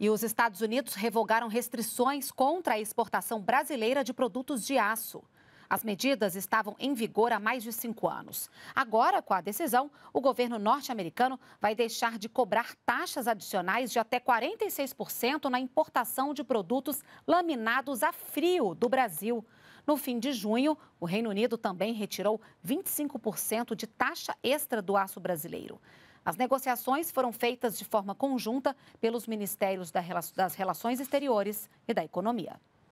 E os Estados Unidos revogaram restrições contra a exportação brasileira de produtos de aço. As medidas estavam em vigor há mais de cinco anos. Agora, com a decisão, o governo norte-americano vai deixar de cobrar taxas adicionais de até 46% na importação de produtos laminados a frio do Brasil. No fim de junho, o Reino Unido também retirou 25% de taxa extra do aço brasileiro. As negociações foram feitas de forma conjunta pelos Ministérios das Relações Exteriores e da Economia.